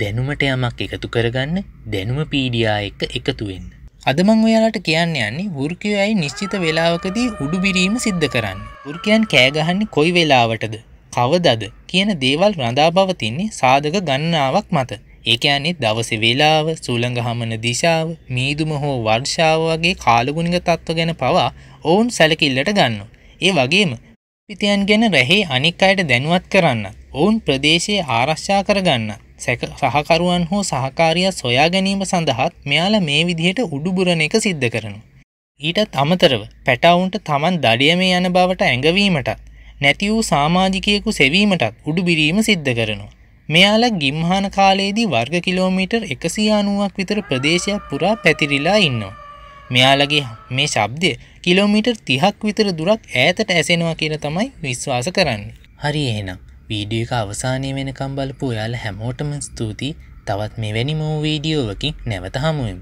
දැනුමට යමක් එකතු කරගන්න දැනුම පීඩියා එක්ක එකතුවෙන්න. අදමං ඔයාලට කියන්න යන්නේ වෘකයයි නිශ්චිත වෙලාවකදී උඩු බිරීම සිද්ධ කරන්න. වෘකයන් කෑගහන්නේ කොයි වෙලාවටද. කවදද කියන දේවල් රඳාභවතින්නේ සාධක ගන්නාවක් මත. ඒකයන්නේ දවස වෙලාව සූළඟහමන දිශාව මීදුම හෝ වර්ෂාව වගේ කාලගුණික තත්ත්ව ගැන පවා ඔවුන් සැලකිල්ලට ගන්න. ඒ වගේම පිතයන් ගැන රැහේ අනික් අයට දැනුවත් කරන්න. ඔවුන් ප්‍රදේශයේ ආරශ්ා කරගන්නත්. සහකරුවන් හෝ සහකාරිය සොයා ගැනීම සඳහාත් මෙයාල මේ විදිහට උඩුබුරණ එක සිද්ධ කරනු. ඊටත් අමතරව පැටවුන්ට තමන් දඩියම යන බවට ඇඟවීමටත් නැති වූ සාමාජිකයෙකු සෙවීමටත් උඩුබිරීම සිද්ධ කරනවා. මෙයාලා ගිම්හාන කාලයේදී වර්ග කිලෝමීටර් එකසිය අනුවක් විතර ප්‍රදේශයක් පුරා පැතිරිලා ඉන්නවා. මෙයාලගේ මේ ශබ්දය කිලෝමීටර් තිහක් විතර දුරක් ඈතට ඇසෙනවා කියලා තමයි විශ්වාස කරන්නේ. හරි එහෙනම් වීඩිය එක අවසානය වෙනකම් බලපු ඔයාල හැමෝටම ස්තුතියි තවත් මෙවැනි මූ වීඩියෝවකින් නැවත හමුවම්.